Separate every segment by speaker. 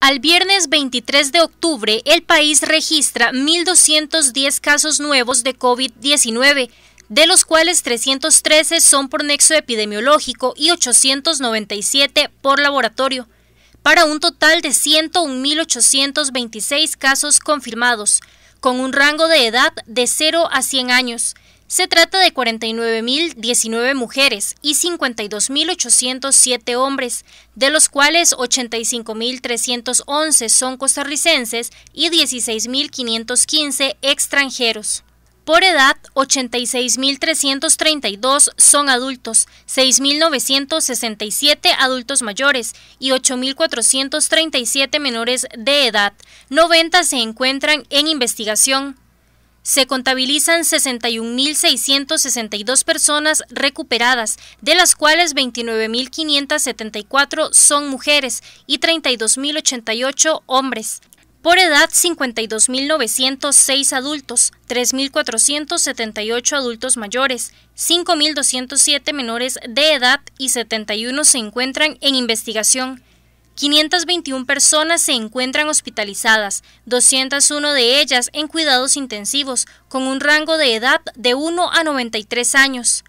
Speaker 1: Al viernes 23 de octubre, el país registra 1.210 casos nuevos de COVID-19, de los cuales 313 son por nexo epidemiológico y 897 por laboratorio, para un total de 101.826 casos confirmados, con un rango de edad de 0 a 100 años, se trata de 49.019 mujeres y 52.807 hombres, de los cuales 85.311 son costarricenses y 16.515 extranjeros. Por edad, 86.332 son adultos, 6.967 adultos mayores y 8.437 menores de edad. 90 se encuentran en investigación se contabilizan 61.662 personas recuperadas, de las cuales 29.574 son mujeres y 32.088 hombres. Por edad, 52.906 adultos, 3.478 adultos mayores, 5.207 menores de edad y 71 se encuentran en investigación. 521 personas se encuentran hospitalizadas, 201 de ellas en cuidados intensivos, con un rango de edad de 1 a 93 años.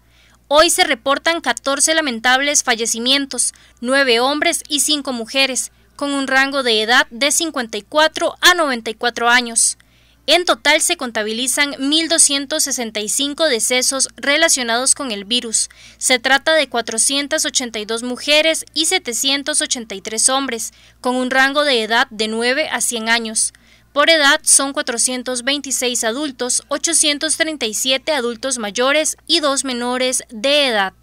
Speaker 1: Hoy se reportan 14 lamentables fallecimientos, 9 hombres y 5 mujeres, con un rango de edad de 54 a 94 años. En total se contabilizan 1.265 decesos relacionados con el virus. Se trata de 482 mujeres y 783 hombres, con un rango de edad de 9 a 100 años. Por edad son 426 adultos, 837 adultos mayores y 2 menores de edad.